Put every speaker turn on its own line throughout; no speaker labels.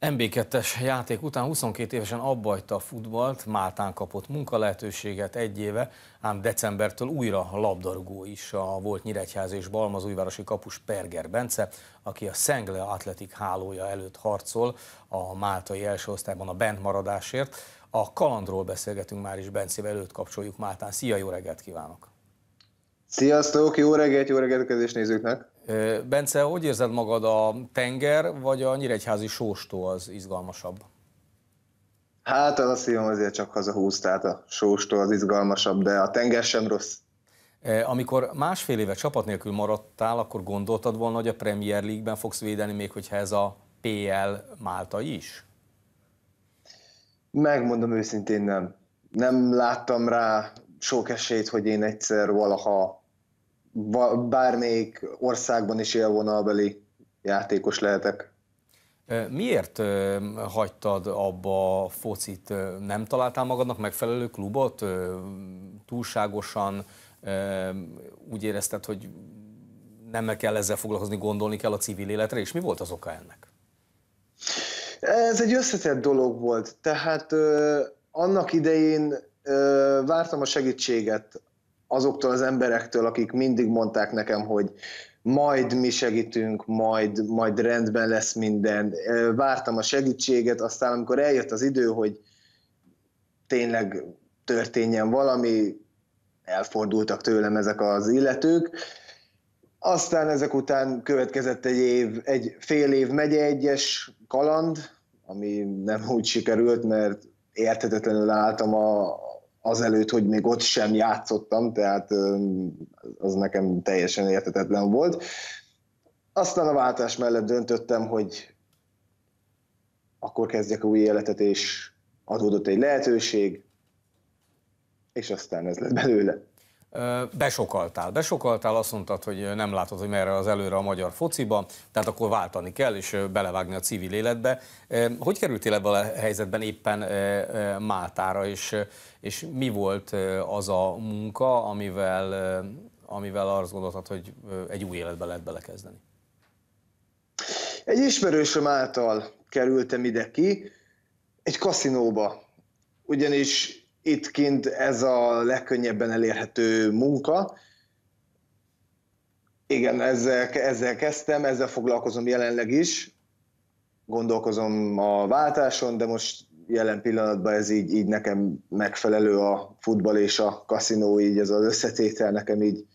MB2-es játék után 22 évesen abbajta a futballt, Máltán kapott munkalehetőséget egy éve, ám decembertől újra labdarúgó is a volt Nyíregyház és Balmazújvárosi kapus Perger Bence, aki a Szengle Atletik hálója előtt harcol a máltai első osztályban a bentmaradásért. A kalandról beszélgetünk már is Bencevel, előtt kapcsoljuk Máltán. Szia, jó reggelt kívánok!
Sziasztok, jó reggelt, jó reggelt a nézőknek!
Bence, hogy érzed magad a tenger, vagy a nyíregyházi sóstó
az izgalmasabb? Hát az a szívem azért csak tehát a sóstól az izgalmasabb, de a tenger sem rossz.
Amikor másfél éve csapat nélkül maradtál, akkor gondoltad volna, hogy a Premier League-ben fogsz védeni, még hogyha ez a PL Málta is?
Megmondom őszintén nem. Nem láttam rá sok esélyt, hogy én egyszer valaha bármelyik országban is élvonalbeli játékos lehetek.
Miért hagytad abba a focit? Nem találtál magadnak megfelelő klubot? Túlságosan úgy érezted, hogy nem kell ezzel foglalkozni, gondolni kell a civil életre, és mi volt az oka ennek?
Ez egy összetett dolog volt, tehát ö, annak idején ö, vártam a segítséget azoktól az emberektől, akik mindig mondták nekem, hogy majd mi segítünk, majd, majd rendben lesz minden. Vártam a segítséget, aztán amikor eljött az idő, hogy tényleg történjen valami, elfordultak tőlem ezek az illetők. Aztán ezek után következett egy év, egy fél év megye egyes kaland, ami nem úgy sikerült, mert érthetetlenül álltam a, azelőtt, hogy még ott sem játszottam, tehát az nekem teljesen értetetlen volt. Aztán a váltás mellett döntöttem, hogy akkor kezdjek új életet, és adódott egy lehetőség, és aztán ez lett belőle
besokaltál. Besokaltál, azt mondtad, hogy nem látod, hogy merre az előre a magyar fociba, tehát akkor váltani kell, és belevágni a civil életbe. Hogy kerültél ebben a helyzetben éppen Máltára, és, és mi volt az a munka, amivel, amivel azt gondoltad, hogy egy új életbe lehet belekezdeni?
Egy ismerősöm által kerültem ide ki, egy kaszinóba. Ugyanis itt kint ez a legkönnyebben elérhető munka. Igen, ezzel, ezzel kezdtem, ezzel foglalkozom jelenleg is. Gondolkozom a váltáson, de most jelen pillanatban ez így, így nekem megfelelő a futball és a kaszinó, így ez az összetétel nekem így,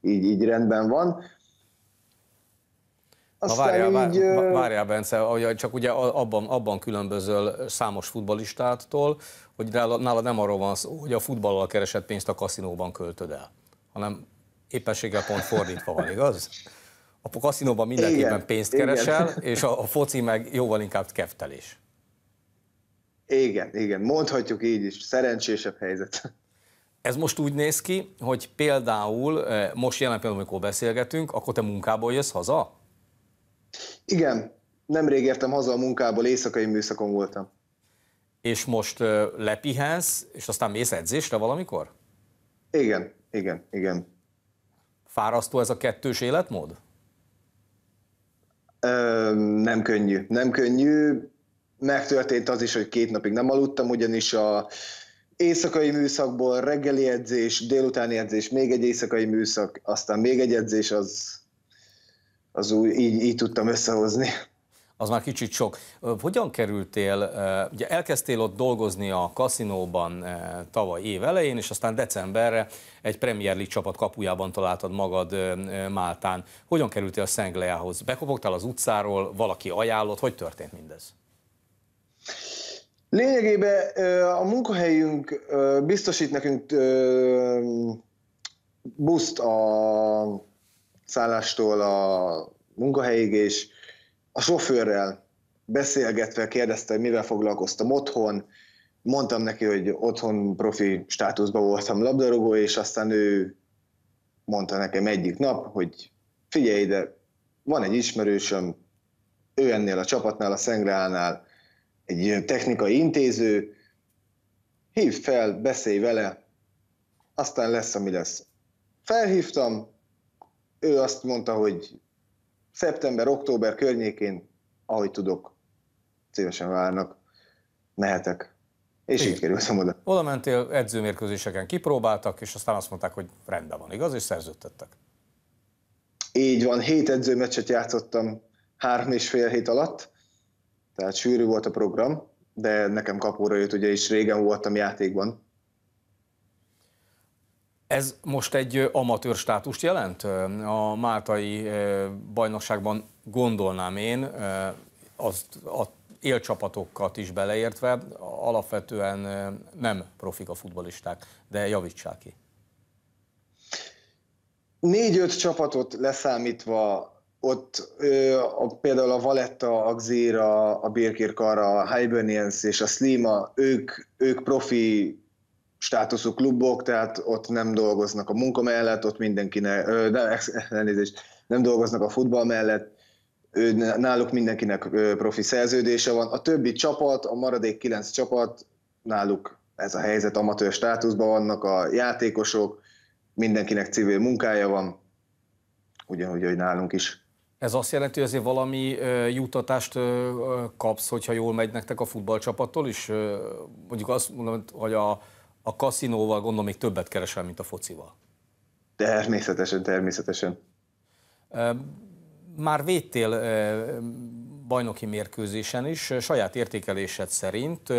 így, így rendben van. Na várjál, így, várjál,
Bence, csak ugye abban, abban különbözöl számos futbalistától, hogy nálad nem arról van szó, hogy a futballal keresett pénzt a kaszinóban költöd el, hanem éppenséggel pont fordítva van, igaz? A kaszinóban mindenképpen igen, pénzt keresel, igen. és a, a foci meg jóval inkább keftelés.
Igen, igen, mondhatjuk így is, szerencsésebb helyzet.
Ez most úgy néz ki, hogy például most jelen pillanatban, amikor beszélgetünk, akkor
te munkából jössz haza? Igen, nemrég értem haza a munkából, éjszakai műszakon voltam.
És most lepihensz, és aztán mész edzésre
valamikor? Igen, igen, igen.
Fárasztó ez a kettős életmód?
Ö, nem könnyű, nem könnyű. Megtörtént az is, hogy két napig nem aludtam, ugyanis a éjszakai műszakból reggeli edzés, délutáni edzés, még egy éjszakai műszak, aztán még egy edzés, az az új, így, így tudtam összehozni.
Az már kicsit sok. Hogyan kerültél, ugye elkezdtél ott dolgozni a kaszinóban tavaly év elején, és aztán decemberre egy Premier League csapat kapujában találtad magad Máltán. Hogyan kerültél a Szengleához? Bekopogtál az utcáról, valaki ajánlott, hogy történt mindez?
Lényegében a munkahelyünk biztosít nekünk buszt a szállástól a munkahelyig, és a sofőrrel beszélgetve kérdezte, hogy mivel foglalkoztam otthon, mondtam neki, hogy otthon profi státuszban voltam labdarúgó, és aztán ő mondta nekem egyik nap, hogy figyelj ide, van egy ismerősöm, ő ennél a csapatnál, a Szengreánál, egy technikai intéző, hívd fel, beszélj vele, aztán lesz, ami lesz. Felhívtam, ő azt mondta, hogy szeptember-október környékén, ahogy tudok, szívesen várnak, mehetek. És így, így kerültem oda. Oda mentél, edzőmérkőzéseken
kipróbáltak, és aztán azt mondták, hogy rendben van, igaz? És szerződtettek.
Így van, hét edzőmeccset játszottam három és fél hét alatt, tehát sűrű volt a program, de nekem kapóra jött, ugye is régen voltam játékban,
ez most egy amatőr státust jelent? A máltai bajnokságban gondolnám én, azt a élcsapatokat is beleértve, alapvetően nem profik a futbolisták, de javítsák ki.
Négy-öt csapatot leszámítva ott ö, a, például a Valetta, a Xira, a Birkirkara, a Hibernians és a Slima, ők, ők profi státuszú klubok, tehát ott nem dolgoznak a munka mellett, ott mindenkinek, de elnézést, nem dolgoznak a futball mellett, ő, náluk mindenkinek profi szerződése van. A többi csapat, a maradék kilenc csapat, náluk ez a helyzet, amatőr státuszban vannak a játékosok, mindenkinek civil munkája van, ugyanúgy, hogy nálunk is.
Ez azt jelenti, hogy azért valami jutatást kapsz, hogyha jól megy nektek a futballcsapattól is? Mondjuk azt mondom, hogy a a kaszinóval gondolom még többet keresel, mint a focival.
Természetesen, természetesen.
Már védtél bajnoki mérkőzésen is, saját értékelésed szerint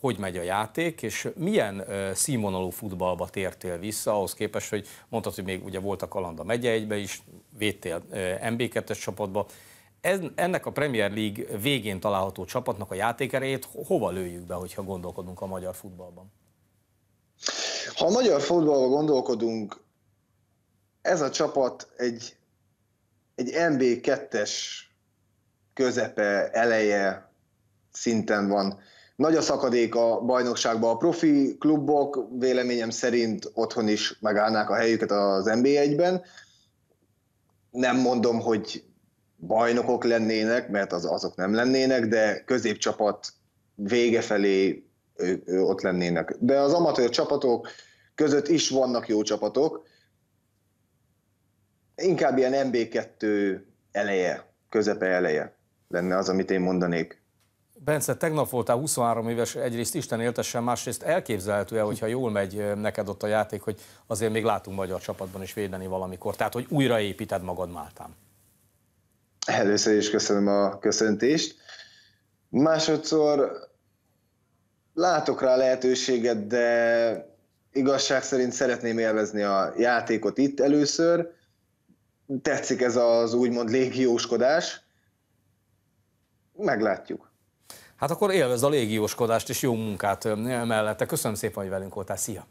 hogy megy a játék, és milyen színvonalú futballba tértél vissza, ahhoz képest, hogy mondtad, hogy még ugye voltak Alanda megye egybe is, védtél MB2-es csapatba, ennek a Premier League végén található csapatnak a játékerejét hova lőjük be, hogyha gondolkodunk a magyar futballban?
Ha a magyar futballban gondolkodunk, ez a csapat egy, egy NB2-es közepe, eleje szinten van. Nagy a szakadék a bajnokságban. A profi klubok véleményem szerint otthon is megállnák a helyüket az NB1-ben. Nem mondom, hogy bajnokok lennének, mert az, azok nem lennének, de középcsapat vége felé ő, ő ott lennének. De az amatőr csapatok között is vannak jó csapatok, inkább ilyen MB2 eleje, közepe eleje lenne az, amit én mondanék.
Bence, tegnap voltál 23 éves, egyrészt Isten éltessen, másrészt elképzelhető-e, hogyha jól megy neked ott a játék, hogy azért még látunk magyar csapatban is védeni valamikor, tehát hogy újraépíted
magad Máltán? Először is köszönöm a köszöntést. Másodszor látok rá lehetőséget, de igazság szerint szeretném élvezni a játékot itt először. Tetszik ez az úgymond légióskodás. Meglátjuk.
Hát akkor élvezd a légióskodást és jó munkát mellette. Köszönöm szépen, hogy velünk voltál. Szia!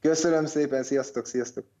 Köszönöm szépen, sziasztok, sziasztok!